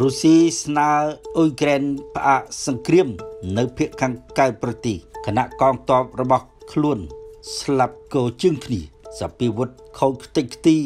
រុស្ស៊ីស្នើអ៊ុយក្រែនផ្អាកសង្គ្រាមនៅភាគខាងកើតប្រទេសគណៈកងទ័ពរបស់ខ្លួនស្លាប់គោជើងគ្នាសពីវុធខូចខ្ទេចខ្ទី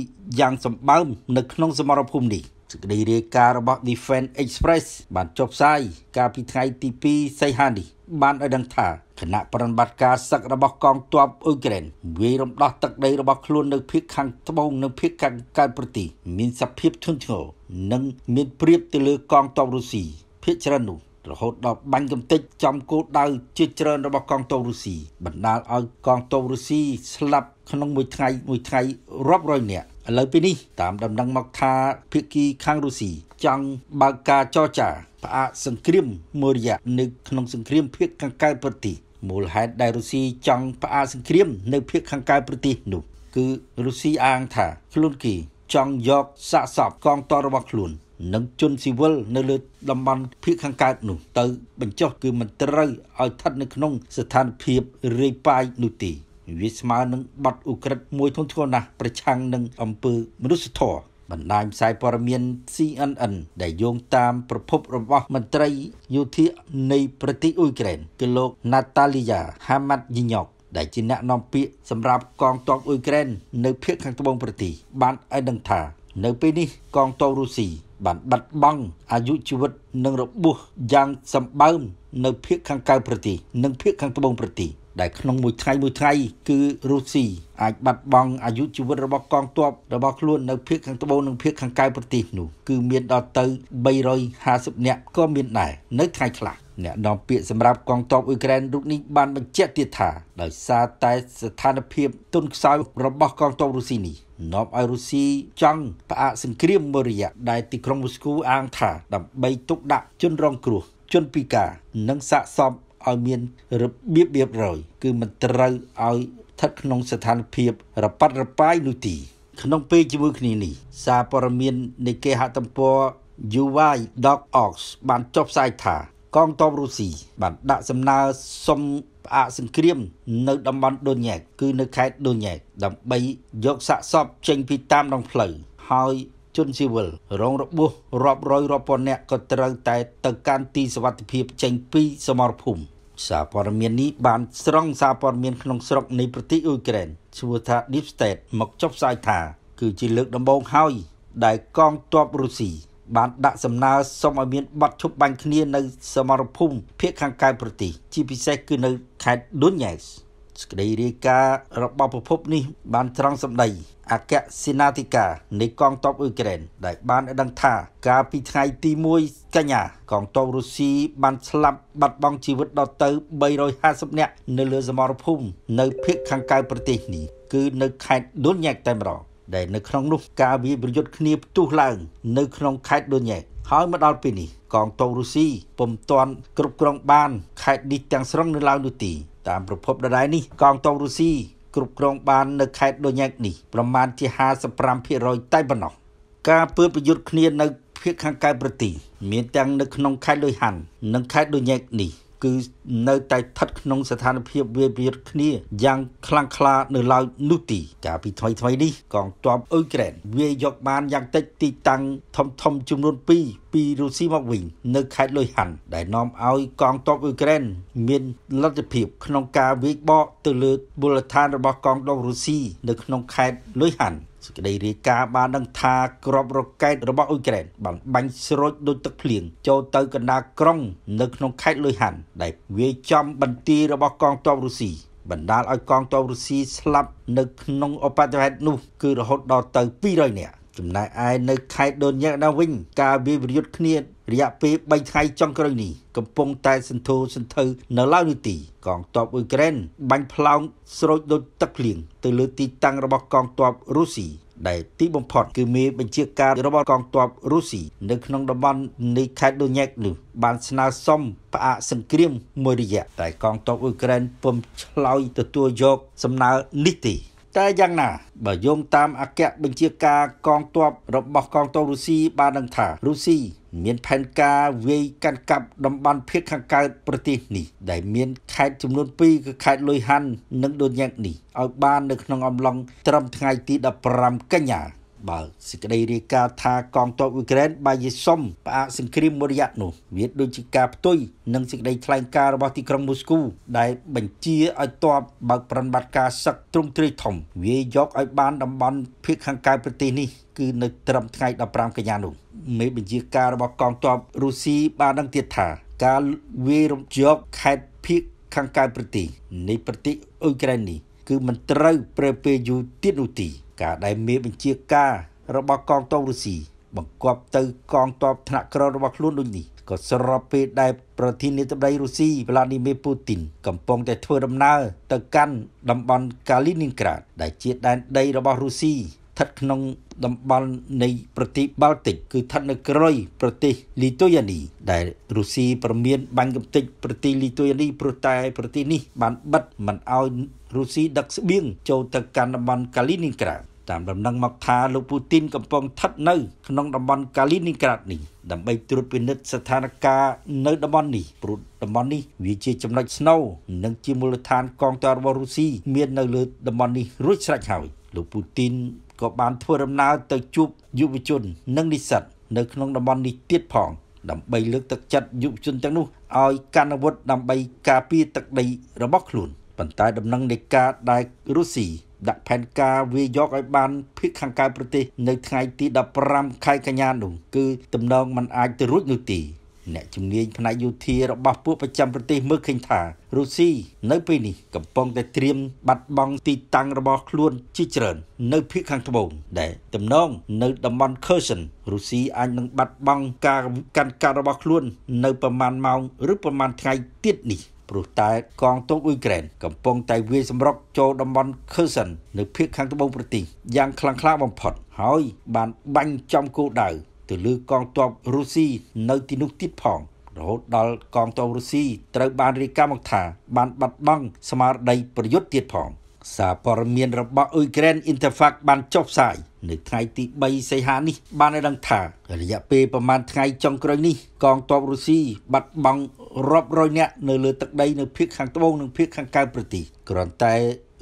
យ៉ាងសម្បើមនៅក្នុងសមរភូមិនេះសេចក្តីរាយការណ៍របស់ Defense Express បានចុះផ្សាយកាលពីថ្ងៃទី2សីហានេះបានឲ្យដឹងថាគណៈប្រតិបត្តិការសឹករបស់កងទ័ពអ៊ុយក្រែនវាយរំដោះទឹកដីរបស់ខ្លួននៅភូមិខាងត្បូងនិងភូមិខាងកើតប្រទេសមានសភាពធ្ងន់ធ្ងរនិងមានព្រៀបទៅលើកងទ័ពរុស្ស៊ីភ ieck ច្រើននោះរហូតដល់បាញ់កំទេចចំគោលដៅជាច្រើនរបស់កងទ័ពរុស្ស៊ីបណ្ដាលឲ្យកងទ័ពរុស្ស៊ីស្លាប់ក្នុងមួយថ្ងៃមួយថ្ងៃរាប់រយនាក់ឥឡូវពេលនេះតាមដំណឹងមកថាភាគីខាងរុស្ស៊ីចង់បើកការចរចាផ្អាកសង្គ្រាមមួយរយៈនៅក្នុងសង្គ្រាមភាគខាងកើតប្រទេសមូលហេតុដែលរុស្ស៊ីចង់ផ្អាកសង្គ្រាមនៅភាគខាងកើតប្រទេសនោះគឺរុស្ស៊ីអាងថា ខ្លួនគេចង់យកសាកសពកងទ័ពរបស់ខ្លួន និងជនស៊ីវិលនៅលើតំបន់ភៀកខាងកើតនោះទៅបញ្ចុះគឺមិនត្រូវឲ្យស្ថិតនៅក្នុងស្ថានភាពរាយប៉ាយនោះទេវាស្មើនឹងបទឧក្រិដ្ឋមួយធ្ងន់ធ្ងរណាស់ប្រឆាំងនឹងអំពើមនុស្សធម៌បណ្ដាញផ្សាយព័ត៌មាន CNN ដែលយោងតាមប្រភពរបស់មន្ត្រីយោធានៃប្រទេសអ៊ុយក្រែនគឺលោក Natalia Hamadnyok ដែលជាអ្នកនាំពាក្យសម្រាប់កងទ័ពអ៊ុយក្រែននៅភូមិខាងត្បូងប្រទេសបានឲ្យដឹងថា នៅពេលនេះកងទ័ពរុស្ស៊ីបានបាត់បង់អាយុជីវិតនិងរបួសយ៉ាងសម្បើមនៅភូមិខាងកៅប្រទេសនិងភូមិខាងត្បូងប្រទេសដែលក្នុងមួយថ្ងៃមួយថ្ងៃគឺរុស្ស៊ីអាចបាត់បង់អាយុជីវិតរបស់កងទ័ពរបស់ខ្លួននៅភាគខាងត្បូងនិងភាគខាងកើតប្រទេសនោះគឺមានដល់ទៅ350នាក់ក៏មានដែរនៅថ្ងៃខ្លះអ្នកនាំពាក្យសម្រាប់កងទ័ពអ៊ុយក្រែនរូបនេះបានបញ្ជាក់ទៀតថាដោយសារតែ ស្ថានភាពទុនខ្សោយរបស់កងទ័ពរុស្ស៊ីនេះនាំឲ្យរុស្ស៊ីចង់ផ្អាកសង្គ្រាមមួយរយៈដែលទីក្រុងមូស្គូអាងថា ដើម្បីទប់ដាក់ជនរងគ្រោះជនពិការនិងសាកសពឲ្យមានរបៀបរៀបរយ គឺមិនត្រូវឲ្យស្ថិតក្នុងស្ថានភាពរប៉ាត់រប៉ាយនោះទី ក្នុងពេលជាមួយគ្នានេះសារព័ត៌មាននៃគេហទំព័រ uy.ox បានចុះផ្សាយថាកងទ័ពរុស្ស៊ីបានដាក់សំណើសុំផ្អាកសង្គ្រាម នៅ តំបន់ដូនញ៉ែកគឺនៅខេត្តដូនញ៉ែកដើម្បីយកសាកសពចេញពីតាមដងផ្លូវហើយជនស៊ីវិលរងរបួសរាប់រយរាប់ពាន់នាក់ក៏ត្រូវតែទៅកាន់ទីសុវត្ថិភាព ចេញពីសមរភូមិសារព័ត៌មាននេះបានស្រង់សារព័ត៌មានក្នុងស្រុកនៃប្រទេសអ៊ុយក្រែនឈ្មោះថា Deep State មកចុះផ្សាយថា គឺជាលើកដំបូងហើយដែលកងទ័ពរុស្ស៊ីបានដាក់សំណើសុំឲ្យមានប័ណ្ណឈប់បាញ់គ្នានៅសមរភូមិភាគខាងកើតប្រទេសជាពិសេសគឺនៅខេត្ត Donetsk សេចក្តីរាយការណ៍របស់ប្រភពនេះបានត្រង់សម្ដីអគ្គសេនាធិការនៃកងទ័ពអ៊ុយក្រែន ដែលបានដឹងថា កាលពីថ្ងៃទី1កញ្ញាកងទ័ពរុស្ស៊ីបាន ស្លាប់បាត់បង់ជីវិតដល់ទៅ350នាក់នៅលើ សមរភូមិនៅភូមិខាងកើតប្រទេសនេះគឺនៅខេត្តដូនញ៉ែកតែម្ដងដែលនៅក្នុងនោះការវាយប្រយុទ្ធគ្នាផ្ទុះឡើងនៅក្នុងខេត្តដូនញ៉ែកហើយមកដល់ពេលនេះកងទ័ពរុស្ស៊ីពុំទាន់គ្រប់គ្រងបានខេត្តនេះទាំងស្រុងនៅឡើយនោះទេតាមប្រភពដដែលនេះកងទ័ពរុស្ស៊ីគ្រប់គ្រងបាននៅខេត្តដូញែកនេះប្រមាណជា55%តែប៉ុណ្ណោះការពើប្រយុទ្ធគ្នានៅភាគខាងកើតប្រទេសមានទាំងនៅក្នុងខេត្តលុយហាន់និងខេត្តដូញែកនេះគឺនៅតែស្ថិតក្នុងស្ថានភាពវាវិរគ្នាយ៉ាងខ្លាំងក្លា នៅឡើយនោះទីកាលពីថ្មីថ្មីនេះកងទ័ពអ៊ុយក្រែនវាយកបានយ៉ាងតិចទីតាំងធំធំចំនួន2ពីរុស្ស៊ីមកវិញនៅខេត្តលុយហាន់ដែលនាំឲ្យកងទ័ពអ៊ុយក្រែនមានលទ្ធភាព ក្នុងការវាយបកទៅលើមូលដ្ឋានរបស់កងទ័ពរុស្ស៊ីនៅក្នុងខេត្តលុយហាន់សេចក្តីរាយការណ៍បានដឹងថាក្របរកែតរបស់អ៊ុយក្រែន បានបាញ់ស្រូចដោយទឹកភ្លៀងចូលទៅកណ្ដាលក្រុងនៅក្នុងខេត្តលុយហាន់ដែលវាយចំបន្ទាយរបស់កងទ័ពរុស្ស៊ីបណ្ដាលឲ្យកងទ័ពរុស្ស៊ីស្លាប់នៅក្នុងអបដិហេតុនោះគឺរហូតដល់ទៅ200នាក់ចំណែកឯនៅខេត្តដូនញ៉ាដងវិញការវាយប្រយុទ្ធគ្នារយៈពេល3ថ្ងៃចុងក្រោយនេះកំពុងតែសន្ធោសន្ធៅនៅឡើយនោះទីកងទ័ពអ៊ុយក្រែនបាញ់ផ្លោងស្រូចដូចទឹកភ្លៀងទៅលើទីតាំងរបស់កងទ័ពរុស្ស៊ីដែលទីបំផុតគឺមេបញ្ជាការរបស់កងទ័ពរុស្ស៊ីនៅក្នុងតំបន់នៃខេត្តដូញែកនេះបានស្នើសុំផ្អាកសង្គ្រាមមួយរយៈតែកងទ័ពអ៊ុយក្រែនពុំឆ្លើយទទួលយកសំណើនេះទេតែយ៉ាងណាបើយោងតាមអគ្គបញ្ជាការកងទ័ពរបស់កងទ័ពរុស្ស៊ីបានដឹងថារុស្ស៊ីមានផែនការវាយកាន់កាប់តំបន់ភៀកខាងកើតប្រទេសនេះ ដែលមានខេត្តចំនួន2គឺខេត្តលុយហាន់និងដូនញ៉ាក់នេះឲ្យបាននៅក្នុងអំឡុងត្រឹមថ្ងៃទី15កញ្ញាបើសេចក្តីរាយការណ៍ថាកងទ័ពអ៊ុយក្រែន បានយសុំផ្អាកសង្គ្រាមមួយរយៈនោះវាដូចជាការផ្ទុយនឹងសេចក្តីថ្លែងការណ៍របស់ទីក្រុងមូស្គូដែលបញ្ជាឲ្យទ័ពបើកប្រតិបត្តិការសឹកទ្រង់ទ្រាយធំវាយកឲ្យបានតំបន់ភាគខាងកើតប្រទេសនេះគឺនៅត្រឹមថ្ងៃ15កញ្ញានោះមេបញ្ជាការរបស់កងទ័ពរុស្ស៊ីបានដឹងទៀតថាការវាយរំជាប់ខេត្តភាគខាងកើតប្រទេសនៃប្រទេសអ៊ុយក្រែននេះ គឺមិនត្រូវប្រើពេលយូរទៀតនោះទេការដែលមេបញ្ជាការរបស់កងទ័ពរុស្ស៊ីបង្គាប់ទៅកងទ័ពថ្នាក់ក្ររបស់ខ្លួនដូចនេះក៏ស្របពេលដែលប្រធានាធិបតីរុស្ស៊ីវ្លាឌីមៀពូទីនកំពុងតែធ្វើដំណើរទៅកាន់តំបន់កាលីនីនក្រាតដែលជាដែនដីរបស់រុស្ស៊ីស្ថិតក្នុងតំបន់នៃប្រទេសបាល់ទិកគឺស្ថិតនៅក្រោយប្រទេសលីទុយអានីដែលរុស្ស៊ីប្រមានបាញ់កំទេចប្រទេសលីទុយអានីព្រោះតែប្រទេសនេះបានបិទមិនឲ្យរុស្ស៊ីដឹកស្បៀងចូលទៅកាន់តំបន់កាលីនីនក្រាតតាមដំណឹងមកថាលោកពូទីនកំពុងស្ថិតនៅក្នុងតំបន់កាលីនីនក្រាតនេះដើម្បីត្រួតពិនិត្យស្ថានភាពនៅតំបន់នេះព្រោះតំបន់នេះវាជាចំណុចស្នូលនិងជាមូលដ្ឋានកងទ័ពរបស់រុស្ស៊ីមាននៅលើតំបន់នេះរួចស្រេចហើយលោកពូទីន ក៏បានធ្វើដំណើរទៅជួបយុវជន និងនិស្សិតនៅក្នុងតំបន់នេះទៀតផងដើម្បីលើកទឹកចិត្តយុវជនទាំងនោះឲ្យ កាន់អាវុធដើម្បីការពារទឹកដីរបស់ខ្លួន។ប៉ុន្តែដំណឹងនៃការដែលរុស្ស៊ីដាក់ផែនការវាយកឲ្យបានភាគខាងកើតប្រទេសនៅថ្ងៃទី15ខែកញ្ញានោះគឺទំនងมันអាចទៅរួចនោះទេអ្នកជំនាញផ្នែកយោធារបស់ពួកប្រចាំប្រទេសមើលឃើញថារុស្ស៊ីនៅពេលនេះកំពុងតែត្រៀមបាត់បង់ទីតាំងរបស់ខ្លួនជាច្រើននៅភាគខាងត្បូងដែលទំនងនៅតំបន់ Kherson រុស្ស៊ីអាចនឹងបាត់បង់ការកាន់កាប់របស់ខ្លួន នៅប្រមាណម៉ោងឬប្រមាណថ្ងៃទៀតនេះព្រោះតែកងទ័ពអ៊ុយក្រែនកំពុងតែវាយសម្រុកចូលតំបន់ខឺសិននៅភូមិខាងត្បូងប្រទេសយ៉ាងខ្លាំងក្លាបំផុតហើយ បានបាញ់ចំគោលដៅទៅលើកងទ័ពរុស្ស៊ីនៅទីនោះទៀតផងរហូតដល់កងទ័ពរុស្ស៊ីត្រូវបានរាយការណ៍មកថាបានបាត់បង់ស្មារតីប្រយុទ្ធទៀតផង សារព័ត៌មានរបស់អ៊ុយក្រែន Interfax បានចុះផ្សាយនៅថ្ងៃទី3សីហានេះ បានឲ្យដឹងថារយៈពេលប្រមាណថ្ងៃចុងក្រោយនេះកងទ័ពរុស្ស៊ីបាត់បង់រាប់រយនាក់នៅលើទឹកដីនៅភូមិខាងត្បូងនិងភូមិខាងកើតប្រទេសគ្រាន់តែ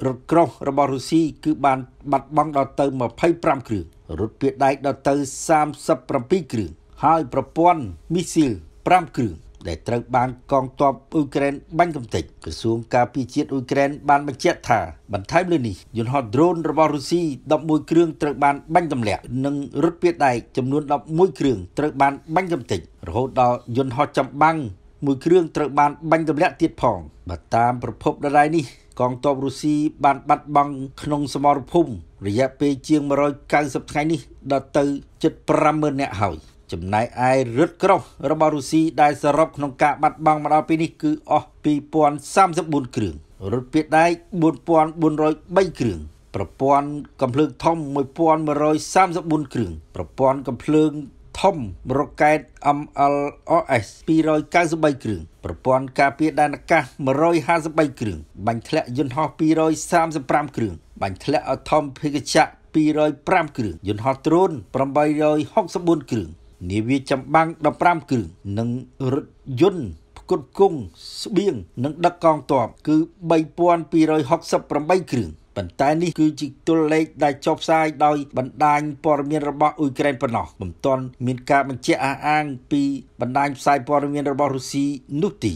រថក្រោះរបស់រុស្ស៊ីគឺបានបាត់បង់ដល់ទៅ25គ្រឿងរថពាដែកដល់ទៅ37គ្រឿងហើយប្រព័ន្ធមីស៊ីល5គ្រឿងដែលត្រូវបានកងទ័ពអ៊ុយក្រែនបាញ់កំទេចក្រសួងការពារជាតិអ៊ុយក្រែនបានបញ្ជាក់ថាបន្ថែមលើនេះយន្តហោះ drone របស់រុស្ស៊ី11គ្រឿងត្រូវបានបាញ់ទម្លាក់និងរថពាដែកចំនួន11គ្រឿងត្រូវបានបាញ់កំទេចរហូតដល់យន្តហោះចម្បាំងមួយគ្រឿងត្រូវបានបាញ់ទម្លាក់ទៀតផងបើតាមប្រភពដដែលនេះកងទ័ពរុស្ស៊ីបានបាត់បង់ក្នុងសមរភូមិរយៈពេលជាង190ថ្ងៃនេះ ដល់ទៅជិត50000នាក់ហើយ។ចំណែកឯរឹតក្រោះរបស់រុស្ស៊ីដែលសរុបក្នុងការបាត់បង់មកដល់ពេលនេះគឺអស់2034គ្រឿងរថភៀកដែក4403គ្រឿងប្រព័ន្ធកំភ្លើងធំ1134គ្រឿងប្រព័ន្ធកំភ្លើងធំរ៉ុកែត MLRS 293គ្រឿងប្រព័ន្ធការពារដែនអាកាស153គ្រឿងបាញ់ធ្លាក់យន្តហោះ235គ្រឿងបាញ់ធ្លាក់អធំ ភិកជ្ជៈ205គ្រឿងយន្តហោះដ្រូន864គ្រឿងនាវាចម្បាំង15គ្រឿងនិងរថយន្តផ្គត់ផ្គង់ស្បៀងនិងដឹកកងទ័ពគឺ3268គ្រឿងប៉ុន្តែនេះគឺជាទិលលេខដែលចុះផ្សាយដោយ បណ្ដាញព័ត៌មានរបស់អ៊ុយក្រែនប៉ុណ្ណោះមិនទាន់មានការបញ្ជាក់អះអាង ពីបណ្ដាញផ្សាយព័ត៌មានរបស់រុស្ស៊ីនោះទេ